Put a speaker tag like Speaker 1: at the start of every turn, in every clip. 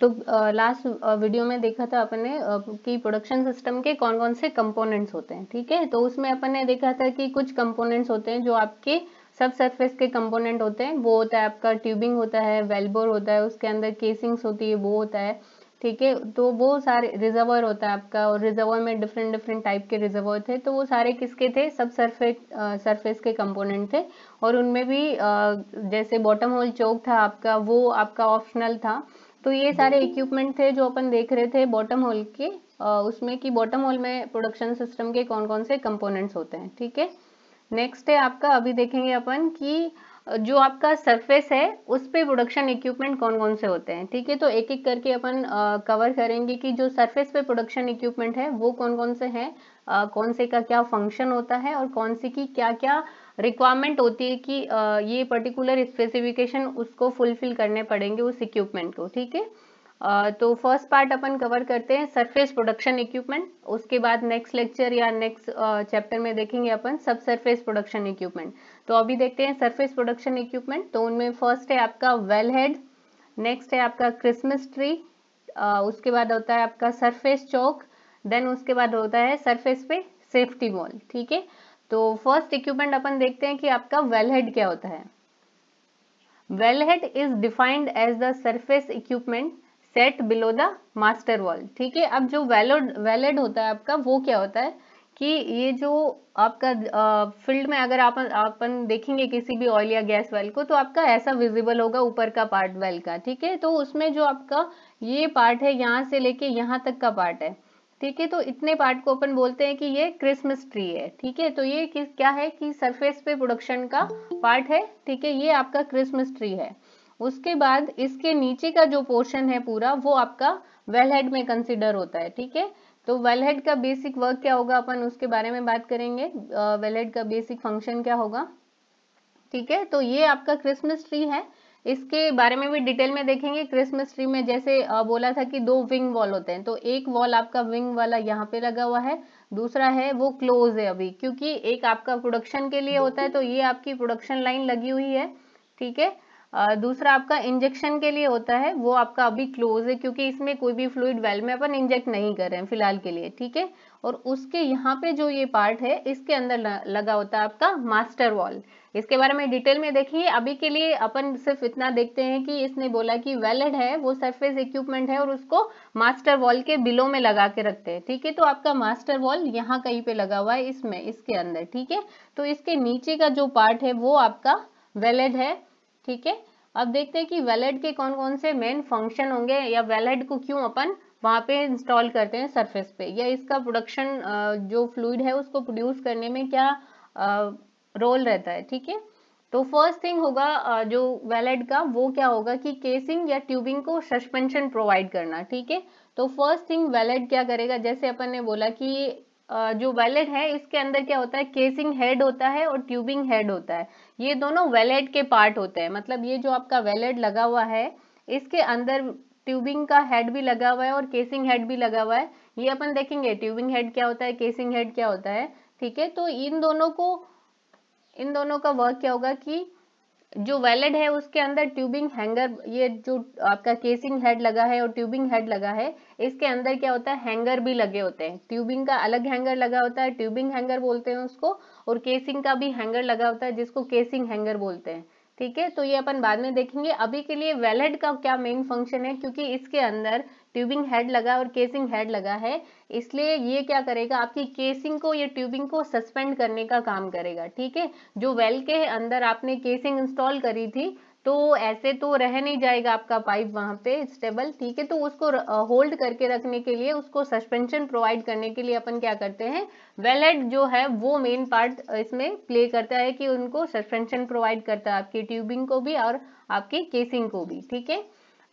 Speaker 1: तो last video में देखा था अपने कि प्रोडक्शन सिस्टम के कौन कौन से कंपोनेंट्स होते हैं ठीक है तो उसमें अपन ने देखा था कि कुछ कंपोनेंट्स होते हैं जो आपके सब सरफेस के कंपोनेंट होते हैं वो होता है आपका ट्यूबिंग होता है वेलबोर होता है उसके अंदर केसिंग्स होती है वो होता है ठीक है तो वो सारे रिजर्वर होता है आपका और रिजर्वर में डिफरेंट डिफरेंट टाइप के रिजर्वर थे तो वो सारे किसके थे सब सरफेस सरफेस के कंपोनेंट थे और उनमें भी आ, जैसे बॉटम होल चौक था आपका वो आपका ऑप्शनल था तो ये सारे इक्विपमेंट थे जो अपन देख रहे थे बॉटम होल के उसमें कि बॉटम होल में प्रोडक्शन सिस्टम के कौन कौन से कंपोनेंट्स होते हैं ठीक है नेक्स्ट है आपका अभी देखेंगे अपन कि जो आपका सरफेस है उस पर प्रोडक्शन इक्विपमेंट कौन कौन से होते हैं ठीक है तो एक एक करके अपन कवर करेंगे कि जो सरफेस पे प्रोडक्शन इक्विपमेंट है वो कौन कौन से हैं कौन से का क्या फंक्शन होता है और कौन से की क्या क्या रिक्वायरमेंट होती है कि ये पर्टिकुलर स्पेसिफिकेशन उसको फुलफिल करने पड़ेंगे उस इक्विपमेंट को ठीक है तो फर्स्ट पार्ट अपन कवर करते हैं सरफेस प्रोडक्शन इक्विपमेंट उसके बाद नेक्स्ट लेक्चर या नेक्स्ट चैप्टर में देखेंगे अपन सब सरफेस प्रोडक्शन इक्विपमेंट तो अभी देखते हैं सरफेस प्रोडक्शन इक्विपमेंट तो उनमें फर्स्ट है आपका वेल हेड नेक्स्ट है आपका क्रिसमस ट्री उसके बाद होता है आपका सरफेस चौक देन उसके बाद होता है सरफेस पे सेफ्टी वॉल ठीक है तो फर्स्ट इक्विपमेंट अपन देखते हैं कि आपका वेल हेड क्या होता है wellhead is defined as the surface equipment set below the master valve ठीक है अब जो वेलोड वेलेड होता है आपका वो क्या होता है कि ये जो आपका फील्ड में अगर आप अपन देखेंगे किसी भी ऑयल या गैस वेल को तो आपका ऐसा विजिबल होगा ऊपर का पार्ट वेल का ठीक है तो उसमें जो आपका ये पार्ट है यहाँ से लेके यहाँ तक का पार्ट है ठीक है तो इतने पार्ट को अपन बोलते हैं कि ये क्रिसमस ट्री है ठीक है तो ये किस क्या है कि सरफेस पे प्रोडक्शन का पार्ट है ठीक है ये आपका क्रिसमस ट्री है उसके बाद इसके नीचे का जो पोर्शन है पूरा वो आपका वेल हेड में कंसिडर होता है ठीक है तो वेल हेड का बेसिक वर्क क्या होगा अपन उसके बारे में बात करेंगे वेल हेड का बेसिक फंक्शन क्या होगा ठीक है तो ये आपका क्रिसमस ट्री है इसके बारे में भी डिटेल में देखेंगे क्रिसमस ट्री में जैसे बोला था कि दो विंग वॉल होते हैं तो एक वॉल आपका विंग वाला यहाँ पे लगा हुआ है दूसरा है वो क्लोज है अभी क्योंकि एक आपका प्रोडक्शन के लिए होता है तो ये आपकी प्रोडक्शन लाइन लगी हुई है ठीक है दूसरा आपका इंजेक्शन के लिए होता है वो आपका अभी क्लोज है क्योंकि इसमें कोई भी फ्लूड वेल में अपन इंजेक्ट नहीं कर रहे हैं फिलहाल के लिए ठीक है और उसके यहाँ पे जो ये पार्ट है इसके अंदर लगा होता है आपका मास्टर वॉल इसके बारे में डिटेल में देखिए अभी के लिए अपन सिर्फ इतना देखते हैं कि इसने बोला कि वेलेड है वो सरफेस इक्विपमेंट है और उसको मास्टर वॉल के बिलो में लगा के रखते हैं ठीक है तो आपका मास्टर वॉल यहाँ कहीं पे लगा हुआ है इसमें इसके अंदर ठीक है तो इसके नीचे का जो पार्ट है वो आपका वेलेड है ठीक है अब देखते हैं कि वेलेड के कौन कौन से मेन फंक्शन होंगे या वेलेड को क्यों अपन वहाँ पे इंस्टॉल करते हैं सरफेस पे या इसका प्रोडक्शन जो फ्लूड है उसको प्रोड्यूस करने में क्या रोल रहता है ठीक है तो फर्स्ट थिंग होगा जो वैलेट का वो क्या होगा कि केसिंग या ट्यूबिंग को सस्पेंशन प्रोवाइड करना ठीक है तो फर्स्ट थिंग वैलेट क्या करेगा जैसे अपन ने बोला कि जो वैलेट है इसके अंदर क्या होता है केसिंग हेड होता है और ट्यूबिंग हेड होता है ये दोनों वैलेट के पार्ट होते हैं मतलब ये जो आपका वैलेट लगा हुआ है इसके अंदर ट्यूबिंग का हेड भी लगा हुआ है और केसिंग हेड भी लगा हुआ है ये अपन देखेंगे ट्यूबिंग हेड क्या होता है केसिंग हेड क्या होता है ठीक है तो इन दोनों को इन दोनों का वर्क क्या होगा कि जो वैलेड है उसके अंदर ट्यूबिंग हैंगर ये जो आपका केसिंग हेड लगा है और ट्यूबिंग हेड लगा है इसके अंदर क्या होता है हैंगर भी लगे होते हैं ट्यूबिंग का अलग हैंगर लगा होता है ट्यूबिंग हैंगर बोलते हैं उसको और केसिंग का भी हैंगर लगा होता है जिसको केसिंग हैंगर बोलते हैं ठीक है तो ये अपन बाद में देखेंगे अभी के लिए वेलहेड का क्या मेन फंक्शन है क्योंकि इसके अंदर ट्यूबिंग हेड लगा और केसिंग हेड लगा है इसलिए ये क्या करेगा आपकी केसिंग को ये ट्यूबिंग को सस्पेंड करने का काम करेगा ठीक है जो वेल के अंदर आपने केसिंग इंस्टॉल करी थी तो ऐसे तो रह नहीं जाएगा आपका पाइप वहाँ पे स्टेबल ठीक है तो उसको होल्ड करके रखने के लिए उसको सस्पेंशन प्रोवाइड करने के लिए अपन क्या करते हैं वेलेट जो है वो मेन पार्ट इसमें प्ले करता है कि उनको सस्पेंशन प्रोवाइड करता है आपकी ट्यूबिंग को भी और आपकी केसिंग को भी ठीक है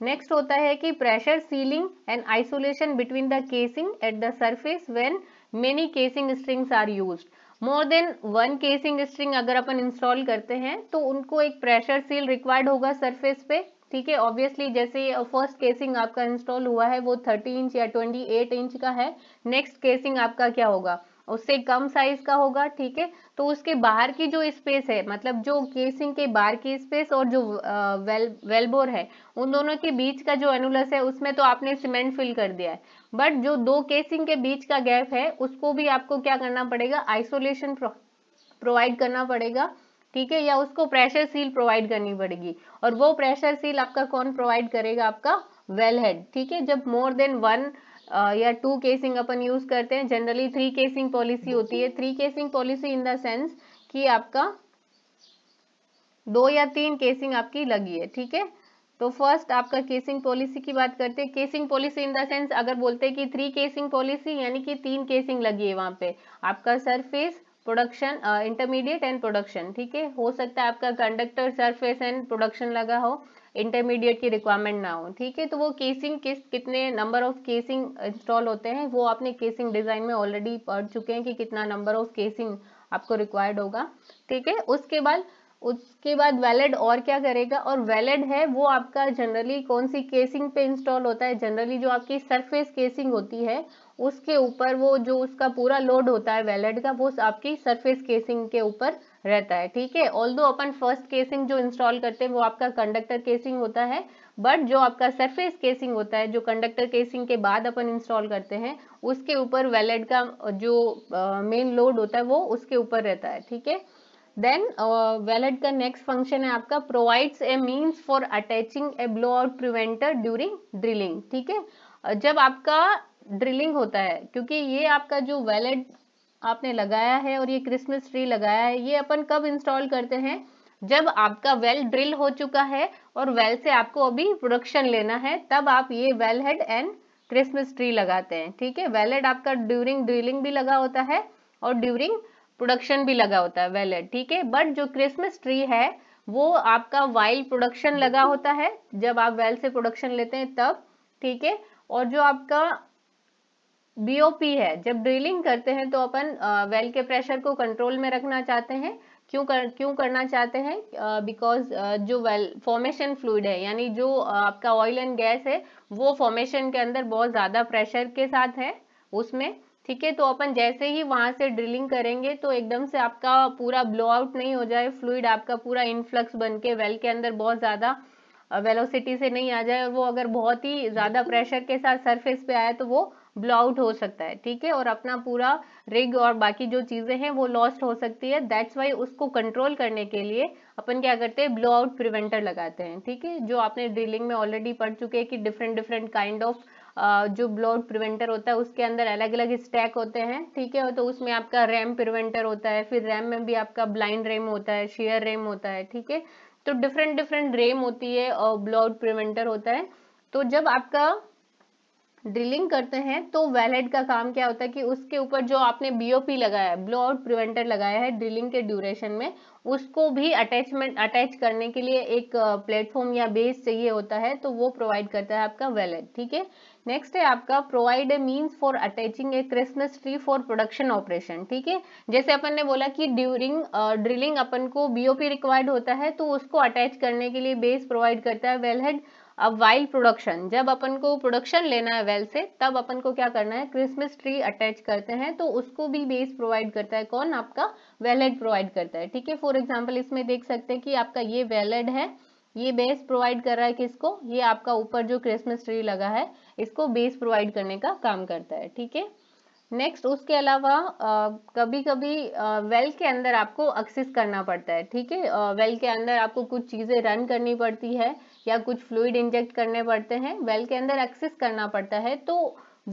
Speaker 1: नेक्स्ट होता है कि pressure sealing and isolation between the casing at the surface when many casing strings are use more than one casing string अगर अपन इंस्टॉल करते हैं तो उनको एक प्रेशर सील रिक्वायर्ड होगा सरफेस पे ठीक है ऑब्वियसली जैसे फर्स्ट केसिंग आपका इंस्टॉल हुआ है वो 30 इंच या 28 इंच का है नेक्स्ट केसिंग आपका क्या होगा उससे कम साइज का होगा ठीक है तो उसके बाहर की जो स्पेस है मतलब जो केसिंग के बाहर की स्पेस और जो वेल वेलबोर है उन दोनों के बीच का जो एनुलस है उसमें तो आपने सीमेंट फिल कर दिया है बट जो दो केसिंग के बीच का गैप है उसको भी आपको क्या करना पड़ेगा आइसोलेशन प्रोवाइड करना पड़ेगा ठीक है या उसको प्रेशर सील प्रोवाइड करनी पड़ेगी और वो प्रेशर सील आपका कौन प्रोवाइड करेगा आपका वेल हेड ठीक है जब मोर देन वन या टू केसिंग अपन यूज करते हैं जनरली थ्री केसिंग पॉलिसी होती है three casing policy in the sense कि आपका दो या तीन केसिंग आपकी लगी है ठीक है तो फर्स्ट आपका केसिंग पॉलिसी की बात करते हैं casing policy in the sense अगर बोलते हैं कि थ्री केसिंग पॉलिसी यानी कि तीन केसिंग लगी है वहां पे आपका surface production intermediate and production ठीक है हो सकता है आपका कंडक्टर सरफेस एंड प्रोडक्शन लगा हो इंटरमीडिएट की रिक्वायरमेंट ना हो ठीक है तो वो केसिंग किस कितने नंबर ऑफ केसिंग इंस्टॉल होते हैं वो आपने केसिंग डिज़ाइन में ऑलरेडी पढ़ चुके हैं कि कितना नंबर ऑफ केसिंग आपको रिक्वायर्ड होगा ठीक है उसके बाद उसके बाद वैलिड और क्या करेगा और वैलिड है वो आपका जनरली कौन सी केसिंग पे इंस्टॉल होता है जनरली जो आपकी सरफेस केसिंग होती है उसके ऊपर वो जो उसका पूरा लोड होता है वैलिड का वो आपकी सरफेस केसिंग के ऊपर रहता है ठीक है ऑल दो अपन फर्स्ट केसिंग जो इंस्टॉल करते हैं वो आपका कंडक्टर केसिंग होता है बट जो आपका सरफेस केसिंग होता है जो कंडक्टर केसिंग के बाद अपन इंस्टॉल करते हैं उसके ऊपर वैलिड का जो मेन लोड होता है वो उसके ऊपर रहता है ठीक है देन वैलेट uh, का नेक्स्ट फंक्शन है आपका provides a means for attaching a blowout preventer during drilling ठीक है uh, जब आपका ड्रिलिंग होता है क्योंकि ये आपका जो वैलेट आपने लगाया है और ये क्रिसमस ट्री लगाया है ये अपन कब इंस्टॉल करते हैं जब आपका वेल ड्रिल हो चुका है और वेल से आपको अभी प्रोडक्शन लेना है तब आप ये wellhead and Christmas tree लगाते हैं ठीक है वेल हेड आपका ड्यूरिंग ड्रिलिंग भी लगा होता है और ड्यूरिंग प्रोडक्शन भी लगा होता है वेल ठीक है बट जो क्रिसमस ट्री है वो आपका वाइल्ड प्रोडक्शन लगा होता है जब आप वेल से प्रोडक्शन लेते हैं तब ठीक है और जो आपका बीओपी है जब ड्रिलिंग करते हैं तो अपन वेल के प्रेशर को कंट्रोल में रखना चाहते हैं क्यों कर क्यों करना चाहते हैं बिकॉज जो वेल फॉर्मेशन फ्लूड है यानी जो आपका ऑयल एंड गैस है वो फॉर्मेशन के अंदर बहुत ज़्यादा प्रेशर के साथ है उसमें ठीक है तो अपन जैसे ही वहां से ड्रिलिंग करेंगे तो एकदम से आपका पूरा ब्लो आउट नहीं हो जाए फ्लूड आपका पूरा इनफ्लक्स बन के वेल के अंदर बहुत ज़्यादा वेलोसिटी से नहीं आ जाए और वो अगर बहुत ही ज़्यादा प्रेशर के साथ सरफेस पे आया तो वो ब्लो आउट हो सकता है ठीक है और अपना पूरा रिग और बाकी जो चीज़ें हैं वो लॉस्ट हो सकती है दैट्स वाई उसको कंट्रोल करने के लिए अपन क्या करते हैं ब्लो आउट प्रिवेंटर लगाते हैं ठीक है जो आपने ड्रिलिंग में ऑलरेडी पढ़ चुके हैं कि डिफरेंट डिफरेंट काइंड ऑफ जो ब्लॉड प्रिवेंटर होता है उसके अंदर अलग अलग स्टैक होते हैं ठीक है तो उसमें आपका रैम प्रिवेंटर होता है फिर रैम में भी आपका ब्लाइंड रैम होता है शेयर रैम होता है ठीक है तो डिफरेंट डिफरेंट रेम होती है और ब्लॉड प्रिवेंटर होता है तो जब आपका ड्रिलिंग करते हैं तो वेलहेड का काम क्या होता है कि उसके ऊपर जो आपने बीओपी लगाया है ब्लो आउट प्रिवेंटर लगाया है ड्रिलिंग के ड्यूरेशन में उसको भी अटैचमेंट अटैच करने के लिए एक प्लेटफॉर्म या बेस चाहिए होता है तो वो प्रोवाइड करता है आपका वेलहेड ठीक है नेक्स्ट है आपका provide a means for attaching a Christmas tree for production operation ठीक है जैसे अपन ने बोला कि ड्यूरिंग ड्रिलिंग अपन को बीओपी रिक्वायर्ड होता है तो उसको अटैच करने के लिए बेस प्रोवाइड करता है वेलहेड अब वाइल्ड प्रोडक्शन जब अपन को प्रोडक्शन लेना है वेल से तब अपन को क्या करना है क्रिसमस ट्री अटैच करते हैं तो उसको भी बेस प्रोवाइड करता है कौन आपका वेलहेड प्रोवाइड करता है ठीक है फॉर एग्जाम्पल इसमें देख सकते हैं कि आपका ये वेलहेड है ये बेस प्रोवाइड कर रहा है किसको ये आपका ऊपर जो क्रिसमस ट्री लगा है इसको बेस प्रोवाइड करने का काम करता है ठीक है नेक्स्ट उसके अलावा कभी कभी वेल के अंदर आपको एक्सेस करना पड़ता है ठीक है वेल के अंदर आपको कुछ चीज़ें रन करनी पड़ती है या कुछ फ्लूड इंजेक्ट करने पड़ते हैं वेल के अंदर एक्सेस करना पड़ता है तो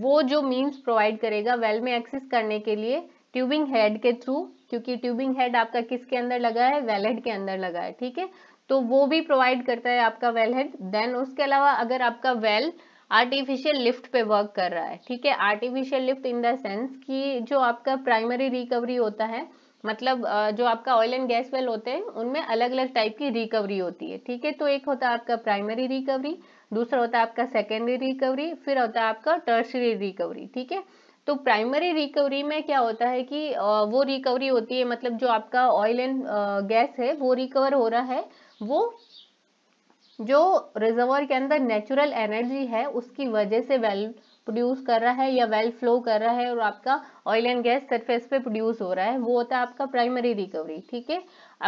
Speaker 1: वो जो मीन्स प्रोवाइड करेगा वेल में एक्सेस करने के लिए ट्यूबिंग हेड के थ्रू क्योंकि ट्यूबिंग हेड आपका किसके अंदर लगा है वेल हेड के अंदर लगा है ठीक है तो वो भी प्रोवाइड करता है आपका वेल हेड देन उसके अलावा अगर आपका वेल आर्टिफिशियल लिफ्ट पे वर्क कर रहा है ठीक है artificial lift in the sense कि जो आपका प्राइमरी रिकवरी होता है मतलब जो आपका ऑयल एंड गैस वेल होते हैं उनमें अलग अलग टाइप की रिकवरी होती है ठीक है तो एक होता है आपका प्राइमरी रिकवरी दूसरा होता है आपका सेकेंडरी रिकवरी फिर होता है आपका टर्सरी रिकवरी ठीक है तो प्राइमरी रिकवरी में क्या होता है कि वो रिकवरी होती है मतलब जो आपका ऑयल एंड गैस है वो रिकवर हो रहा है वो जो रिजर्वर के अंदर नेचुरल एनर्जी है उसकी वजह से वेल प्रोड्यूस कर रहा है या वेल well फ्लो कर रहा है और आपका ऑयल एंड गैस सरफेस पे प्रोड्यूस हो रहा है वो होता है आपका प्राइमरी रिकवरी ठीक है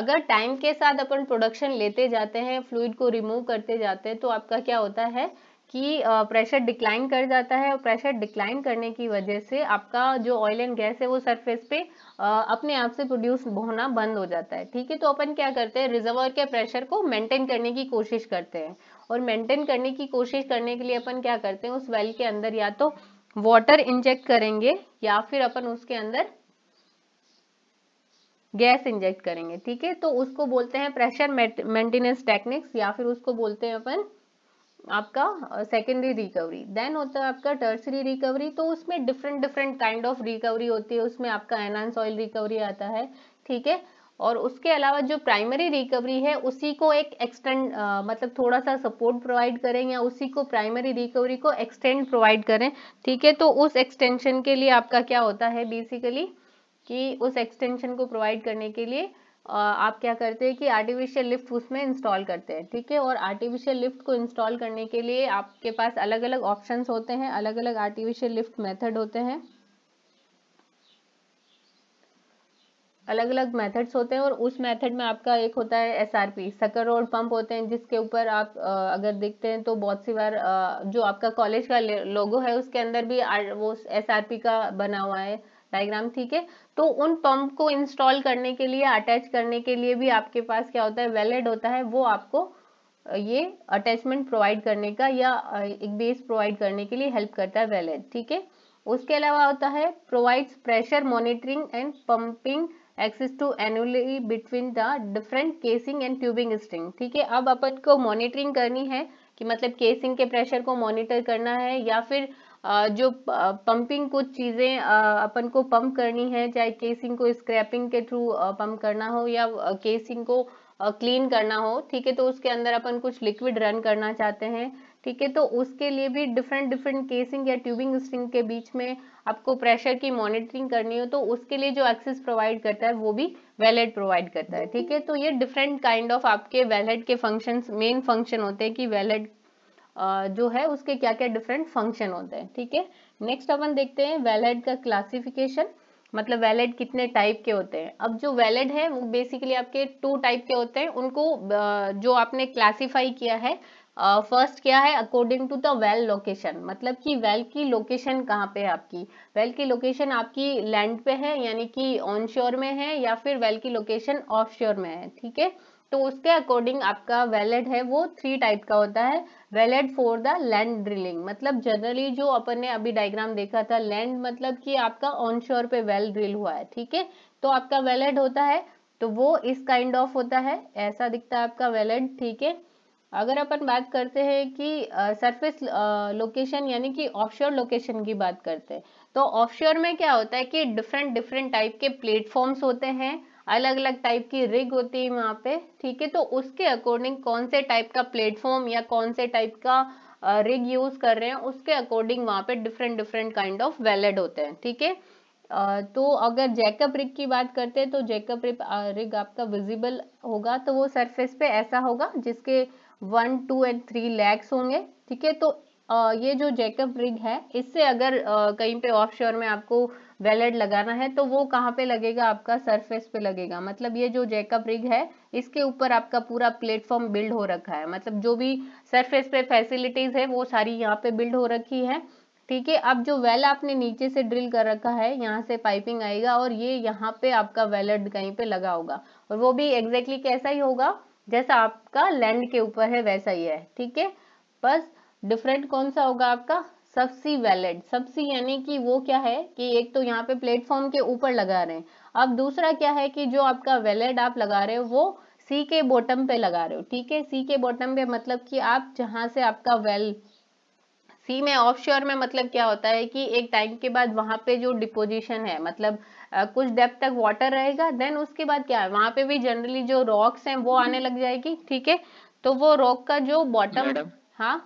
Speaker 1: अगर टाइम के साथ अपन प्रोडक्शन लेते जाते हैं फ्लूड को रिमूव करते जाते हैं तो आपका क्या होता है कि प्रेशर डिक्लाइन कर जाता है और प्रेशर डिक्लाइन करने की वजह से आपका जो ऑयल एंड गैस है वो सरफेस पे अपने आप से प्रोड्यूस होना बंद हो जाता है ठीक है तो अपन क्या करते हैं रिजर्वर के प्रेशर को मेंटेन करने की कोशिश करते हैं और मेंटेन करने की कोशिश करने के लिए अपन क्या करते हैं उस वेल के अंदर या तो वाटर इंजेक्ट करेंगे या फिर अपन उसके अंदर गैस इंजेक्ट करेंगे ठीक है तो उसको बोलते हैं प्रेशर मेंटेनेंस टेक्निक्स या फिर उसको बोलते हैं अपन आपका सेकेंडरी रिकवरी देन होता है आपका टर्सरी रिकवरी तो उसमें different different kind of recovery होती है उसमें आपका एनहांस ऑयल रिकवरी आता है ठीक है और उसके अलावा जो प्राइमरी रिकवरी है उसी को एक एक्सटेंड मतलब थोड़ा सा सपोर्ट प्रोवाइड करें या उसी को प्राइमरी रिकवरी को एक्सटेंड प्रोवाइड करें ठीक है तो उस एक्सटेंशन के लिए आपका क्या होता है बेसिकली कि उस एक्सटेंशन को प्रोवाइड करने के लिए आप क्या करते हैं कि आर्टिफिशियल लिफ्ट उसमें इंस्टॉल करते हैं ठीक है और आर्टिफिशियल लिफ्ट को इंस्टॉल करने के लिए आपके पास अलग अलग ऑप्शंस होते हैं अलग अलग आर्टिफिशियल लिफ्ट मेथड होते हैं अलग अलग मेथड्स होते हैं और उस मेथड में आपका एक होता है S R P sucker rod pump होते हैं जिसके ऊपर आप अगर देखते हैं तो बहुत सी बार जो आपका कॉलेज का लोगो है उसके अंदर भी वो एस आर पी का बना हुआ है डायग्राम ठीक है तो उन पंप को इंस्टॉल करने के लिए अटैच करने के लिए भी आपके पास क्या होता है वैलिड होता है वो आपको ये अटैचमेंट प्रोवाइड करने का या एक बेस प्रोवाइड करने के लिए हेल्प करता है वैलिड ठीक है उसके अलावा होता है provides pressure monitoring and pumping access to annuli between the different casing and tubing string ठीक है अब अपन को मॉनिटरिंग करनी है कि मतलब केसिंग के प्रेशर को मॉनिटर करना है या फिर जो पंपिंग कुछ चीज़ें अपन को पंप करनी है चाहे केसिंग को स्क्रैपिंग के थ्रू पंप करना हो या केसिंग को क्लीन करना हो ठीक है तो उसके अंदर अपन कुछ लिक्विड रन करना चाहते हैं ठीक है तो उसके लिए भी डिफरेंट डिफरेंट केसिंग या ट्यूबिंग स्ट्रिंग के बीच में आपको प्रेशर की मॉनिटरिंग करनी हो तो उसके लिए जो एक्सेस प्रोवाइड करता है वो भी वेलहेड प्रोवाइड करता है ठीक है तो ये डिफरेंट काइंड ऑफ आपके वेलहेड के फंक्शन मेन फंक्शन होते हैं कि वेलहेड जो है उसके क्या क्या डिफरेंट फंक्शन होते हैं ठीक है नेक्स्ट अपन देखते हैं वेलेट का क्लासिफिकेशन मतलब वैलेट कितने टाइप के होते हैं अब जो वैलेट है वो बेसिकली आपके टू टाइप के होते हैं उनको जो आपने क्लासिफाई किया है फर्स्ट uh, क्या है according to the well location मतलब कि वेल की लोकेशन कहाँ पे है आपकी वेल की लोकेशन आपकी लैंड पे है यानी कि ऑन श्योर में है या फिर वेल की लोकेशन ऑफ श्योर में है ठीक है तो उसके अकॉर्डिंग आपका वैलेट है वो थ्री टाइप का होता है wellhead for the land drilling मतलब जनरली जो अपन ने अभी डायग्राम देखा था लैंड मतलब कि आपका ऑन श्योर पे वेल well ड्रिल हुआ है ठीक है तो आपका वैलेट होता है तो वो इस काइंड kind ऑफ of होता है ऐसा दिखता है आपका वैलेट ठीक है अगर अपन बात करते हैं कि सरफेस लोकेशन यानी कि ऑफशोर लोकेशन की बात करते हैं तो ऑफशोर में क्या होता है कि डिफरेंट डिफरेंट टाइप के प्लेटफॉर्म्स होते हैं अलग अलग टाइप की रिग होती है वहाँ पे ठीक है तो उसके अकॉर्डिंग कौन से टाइप का प्लेटफॉर्म या कौन से टाइप का रिग यूज़ कर रहे हैं उसके अकॉर्डिंग वहाँ पे different different kind of wellhead होते हैं ठीक है तो अगर जैकअप रिग की बात करते हैं तो जैकअप रिग आपका विजिबल होगा तो वो सरफेस पे ऐसा होगा जिसके वन टू एंड थ्री लैक्स होंगे ठीक है तो ये जो जैकब रिग है इससे अगर कहीं पे ऑफ श्योर में आपको वेलेट लगाना है तो वो कहाँ पे लगेगा आपका सरफेस पे लगेगा मतलब ये जो जैकब रिग है इसके ऊपर आपका पूरा प्लेटफॉर्म बिल्ड हो रखा है मतलब जो भी सरफेस पे फैसिलिटीज है वो सारी यहाँ पे बिल्ड हो रखी है ठीक है अब जो वेल आपने नीचे से ड्रिल कर रखा है यहाँ से पाइपिंग आएगा और ये यहाँ पे आपका वेलट कहीं पे लगा होगा और वो भी एग्जैक्टली exactly कैसा ही होगा जैसा आपका लैंड के ऊपर है वैसा ही है ठीक है बस डिफरेंट कौन सा होगा आपका सबसी वैलेड सबसी यानी कि वो क्या है कि एक तो यहाँ पे प्लेटफॉर्म के ऊपर लगा रहे हैं अब दूसरा क्या है कि जो आपका वैलिड आप लगा रहे हो वो सी के बॉटम पे लगा रहे हो ठीक है सी के बॉटम पे मतलब कि आप जहाँ से आपका वेल well, सी में ऑफशोर में मतलब क्या होता है कि एक टाइम के बाद वहां पे जो डिपोजिशन है मतलब आ, कुछ डेप तक वाटर रहेगा देन उसके बाद क्या है वहां पे भी जनरली जो रॉक्स हैं वो आने लग जाएगी ठीक है तो वो रॉक का जो बॉटम हाँ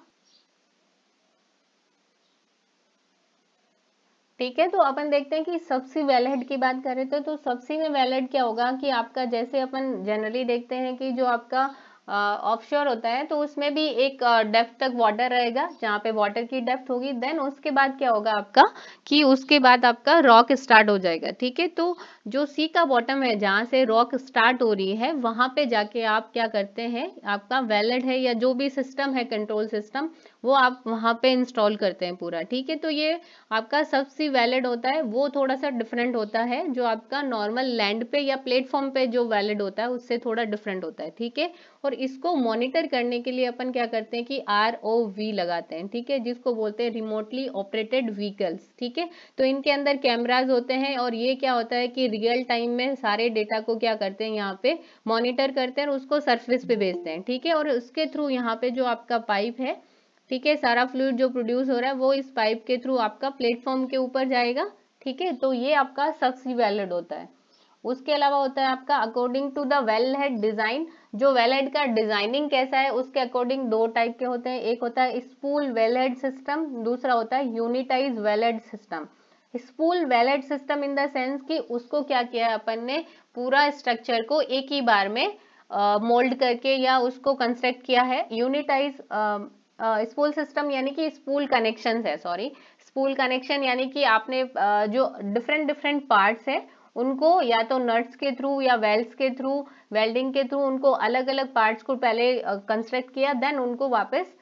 Speaker 1: ठीक है तो अपन देखते हैं कि सबसे वेलहेड की बात करें तो, तो सबसी में वेलहेड क्या होगा कि आपका जैसे अपन जनरली देखते हैं कि जो आपका ऑफशोर होता है तो उसमें भी एक डेप्थ तक वाटर रहेगा जहाँ पे वाटर की डेप्थ होगी देन उसके बाद क्या होगा आपका कि उसके बाद आपका रॉक स्टार्ट हो जाएगा ठीक है तो जो सी का बॉटम है जहाँ से रॉक स्टार्ट हो रही है वहाँ पे जाके आप क्या करते हैं आपका वैलड है या जो भी सिस्टम है कंट्रोल सिस्टम वो आप वहाँ पे इंस्टॉल करते हैं पूरा ठीक है तो ये आपका सबसे वैलिड होता है वो थोड़ा सा डिफरेंट होता है जो आपका नॉर्मल लैंड पे या प्लेटफॉर्म पे जो वैलिड होता है उससे थोड़ा डिफरेंट होता है ठीक है और इसको मॉनिटर करने के लिए अपन क्या करते हैं कि आर ओ वी लगाते हैं ठीक है जिसको बोलते हैं रिमोटली ऑपरेटेड व्हीकल्स ठीक है तो इनके अंदर कैमराज होते हैं और ये क्या होता है कि रियल टाइम में सारे डेटा को क्या करते हैं यहाँ पे मॉनिटर करते हैं और उसको सरफेस पे भेजते हैं ठीक है और उसके थ्रू यहाँ पे जो आपका पाइप है ठीक है सारा फ्लूड जो प्रोड्यूस हो रहा है वो इस पाइप के थ्रू आपका प्लेटफॉर्म के ऊपर जाएगा ठीक है तो ये आपका सक्सी वैलिड होता है उसके अलावा होता है आपका according to the wellhead design जो वेलहेड का डिजाइनिंग कैसा है उसके अकॉर्डिंग दो टाइप के होते हैं एक होता है स्पूल वेलहेड सिस्टम दूसरा होता है unitize wellhead system spool wellhead system in the sense कि उसको क्या किया है अपन ने पूरा स्ट्रक्चर को एक ही बार में मोल्ड uh, करके या उसको कंस्ट्रक्ट किया है यूनिटाइज स्पूल सिस्टम यानी कि स्पूल कनेक्शंस है सॉरी स्पूल कनेक्शन यानी कि आपने uh, जो डिफरेंट डिफरेंट पार्ट्स है उनको या तो नट्स के थ्रू या वेल्स के थ्रू वेल्डिंग के थ्रू उनको अलग अलग पार्ट्स को पहले कंस्ट्रक्ट किया देन उनको वापस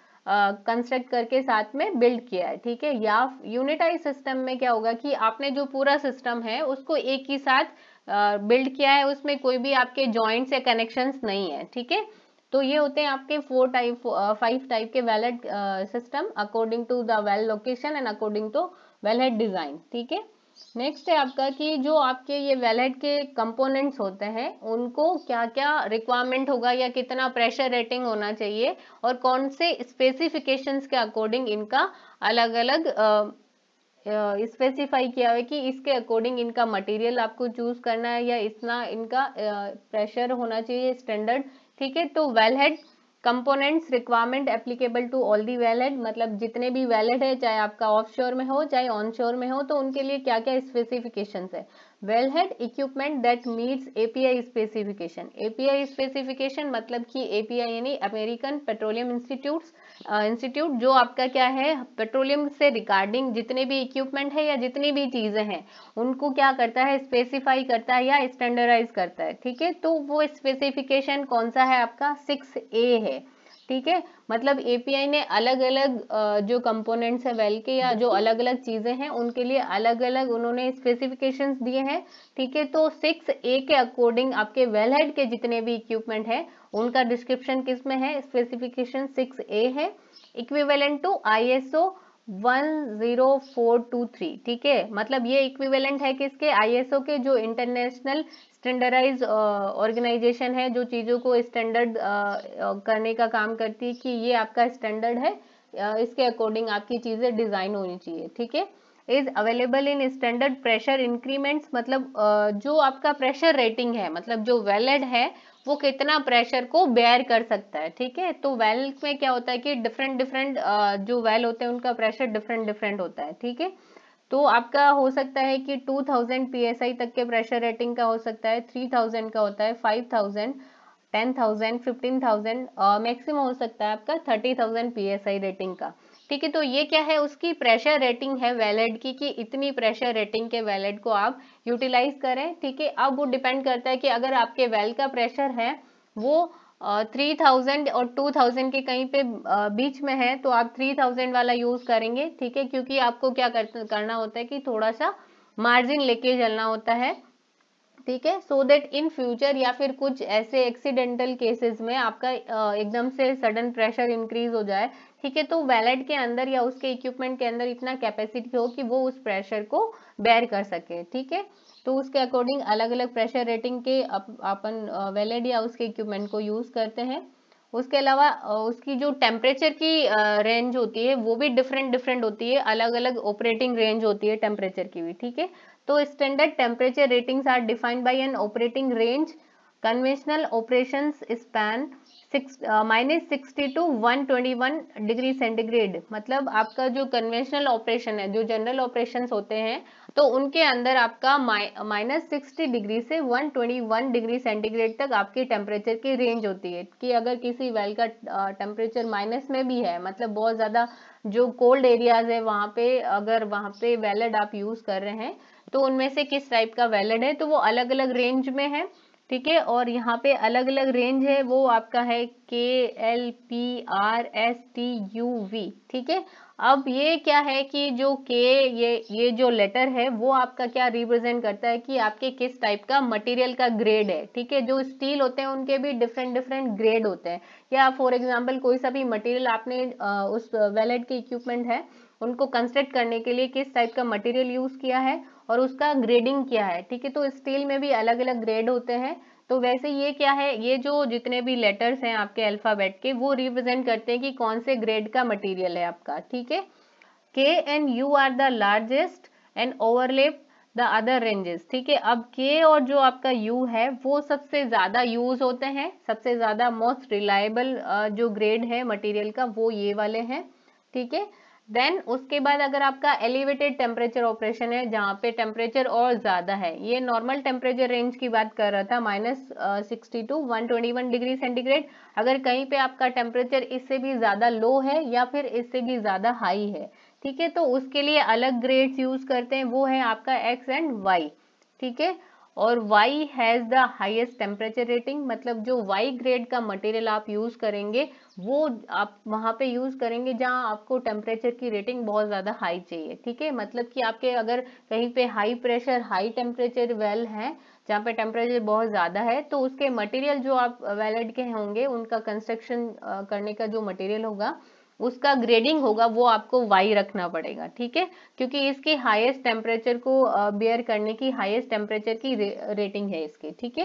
Speaker 1: कंस्ट्रक्ट करके साथ में बिल्ड किया है ठीक है या यूनिटाइज सिस्टम में क्या होगा कि आपने जो पूरा सिस्टम है उसको एक ही साथ बिल्ड uh, किया है उसमें कोई भी आपके जॉइंट्स या कनेक्शंस नहीं है ठीक है तो ये होते हैं आपके फोर टाइप फाइव टाइप के wellhead system according to the well location and according to wellhead design ठीक है नेक्स्ट है आपका कि जो आपके ये वेलहेड के कंपोनेंट्स होते हैं उनको क्या क्या रिक्वायरमेंट होगा या कितना प्रेशर रेटिंग होना चाहिए और कौन से स्पेसिफिकेशंस के अकॉर्डिंग इनका अलग अलग स्पेसिफाई किया हुआ है कि इसके अकॉर्डिंग इनका मटेरियल आपको चूज करना है या इतना इनका प्रेशर होना चाहिए स्टैंडर्ड ठीक है तो wellhead well components requirement applicable to all the wellhead मतलब जितने भी वैलिड है चाहे आपका ऑफशोर में हो चाहे ऑनशोर में हो तो उनके लिए क्या क्या स्पेसिफिकेशन है wellhead equipment that meets API specification API specification मतलब कि एपीआई यानी अमेरिकन पेट्रोलियम इंस्टीट्यूट्स इंस्टीट्यूट जो आपका क्या है पेट्रोलियम से रिगार्डिंग जितने भी इक्विपमेंट है या जितनी भी चीज़ें हैं उनको क्या करता है स्पेसिफाई करता है या स्टैंडर्डाइज करता है ठीक है तो वो स्पेसिफिकेशन कौन सा है आपका सिक्स ए है ठीक है मतलब एपीआई ने अलग अलग जो कंपोनेंट्स है वेल के या जो अलग अलग चीजें हैं उनके लिए अलग अलग उन्होंने स्पेसिफिकेशंस दिए हैं ठीक है तो सिक्स ए के अकॉर्डिंग आपके वेल हेड के जितने भी इक्विपमेंट है उनका डिस्क्रिप्शन किस में है स्पेसिफिकेशन सिक्स ए है equivalent to I S O one zero four two three ठीक है मतलब ये इक्विवेलेंट है किसके आईएसओ के जो इंटरनेशनल स्टैंडर्डाइज ऑर्गेनाइजेशन uh, है जो चीज़ों को स्टैंडर्ड uh, uh, करने का काम करती है कि ये आपका स्टैंडर्ड है इसके अकॉर्डिंग आपकी चीज़ें डिज़ाइन होनी चाहिए ठीक है is available in standard pressure increments मतलब जो आपका प्रेशर रेटिंग है मतलब जो वेलेड है वो कितना प्रेशर को बेयर कर सकता है ठीक है तो वेल में क्या होता है कि डिफरेंट डिफरेंट जो वेल होते हैं उनका प्रेशर डिफरेंट डिफरेंट होता है ठीक है तो आपका हो सकता है कि 2000 psi तक के प्रेशर रेटिंग का हो सकता है 3000 का होता है 5000 10,000, 15,000 मैक्सिमम हो सकता है आपका 30,000 psi रेटिंग का ठीक है तो ये क्या है उसकी प्रेशर रेटिंग है वैलिड की कि इतनी प्रेशर रेटिंग के वैलेट को आप यूटिलाइज करें ठीक है अब वो डिपेंड करता है कि अगर आपके वेल का प्रेशर है वो थ्री थाउजेंड और टू थाउजेंड के कहीं पे बीच में है तो आप थ्री थाउजेंड वाला यूज करेंगे ठीक है क्योंकि आपको क्या करना होता है कि थोड़ा सा मार्जिन लेके चलना होता है ठीक है सो देट इन फ्यूचर या फिर कुछ ऐसे एक्सीडेंटल केसेस में आपका एकदम से सडन प्रेशर इंक्रीज हो जाए ठीक है तो वैलेट के अंदर या उसके इक्विपमेंट के अंदर इतना कैपेसिटी हो कि वो उस प्रेशर को बेर कर सके ठीक है तो उसके अकॉर्डिंग अलग अलग प्रेशर रेटिंग के अप, अपन वेलेड या उसके इक्विपमेंट को यूज़ करते हैं उसके अलावा उसकी जो टेम्परेचर की रेंज होती है वो भी डिफरेंट डिफरेंट होती है अलग अलग ऑपरेटिंग रेंज होती है टेम्परेचर की भी ठीक है तो standard temperature ratings are defined by an operating range conventional operations span minus sixty to one twenty one degree centigrade मतलब आपका जो कन्वेंशनल ऑपरेशन है जो जनरल ऑपरेशन होते हैं तो उनके अंदर आपका माइनस सिक्सटी डिग्री से one twenty one degree centigrade तक आपके टेम्परेचर की रेंज होती है कि अगर किसी वेल का टेम्परेचर माइनस में भी है मतलब बहुत ज़्यादा जो कोल्ड एरियाज है वहाँ पे अगर वहाँ पे वेलड आप यूज़ कर रहे हैं तो उनमें से किस टाइप का वेलड है तो वो अलग अलग रेंज में है ठीक है और यहाँ पे अलग अलग रेंज है वो आपका है के L P R S T U V ठीक है अब ये क्या है कि जो के ये ये जो लेटर है वो आपका क्या रिप्रेजेंट करता है कि आपके किस टाइप का मटेरियल का ग्रेड है ठीक है जो स्टील होते हैं उनके भी डिफरेंट डिफरेंट ग्रेड होते हैं या फॉर एग्जांपल कोई सा भी मटेरियल आपने उस वैलेट के इक्विपमेंट है उनको कंस्ट्रक्ट करने के लिए किस टाइप का मटेरियल यूज़ किया है और उसका ग्रेडिंग क्या है ठीक है तो स्टील में भी अलग अलग ग्रेड होते हैं तो वैसे ये क्या है ये जो जितने भी लेटर्स हैं आपके अल्फ़ाबेट के वो रिप्रेजेंट करते हैं कि कौन से ग्रेड का मटेरियल है आपका ठीक है के and U are the largest and overlap the other ranges ठीक है अब के और जो आपका यू है वो सबसे ज़्यादा यूज होते हैं सबसे ज़्यादा मोस्ट रिलायबल जो ग्रेड है मटीरियल का वो ये वाले हैं ठीक है देन उसके बाद अगर आपका एलिवेटेड टेम्परेचर ऑपरेशन है जहाँ पे टेम्परेचर और ज़्यादा है ये नॉर्मल टेम्परेचर रेंज की बात कर रहा था minus sixty to one twenty one degree centigrade अगर कहीं पे आपका टेम्परेचर इससे भी ज़्यादा लो है या फिर इससे भी ज़्यादा हाई है ठीक है तो उसके लिए अलग ग्रेड्स यूज़ करते हैं वो है आपका एक्स एंड वाई ठीक है और Y has the highest temperature rating मतलब जो वाई ग्रेड का मटेरियल आप यूज़ करेंगे वो आप वहाँ पे यूज़ करेंगे जहाँ आपको टेम्परेचर की रेटिंग बहुत ज़्यादा हाई चाहिए ठीक है मतलब कि आपके अगर कहीं पे high pressure high temperature well हैं जहाँ पे टेम्परेचर बहुत ज़्यादा है तो उसके मटेरियल जो आप वेलेड के होंगे उनका कंस्ट्रक्शन करने का जो मटेरियल होगा उसका ग्रेडिंग होगा वो आपको वाई रखना पड़ेगा ठीक है क्योंकि इसकी हाईएस्ट टेम्परेचर को बेयर करने की हाईएस्ट टेम्परेचर की रे, रेटिंग है इसकी ठीक है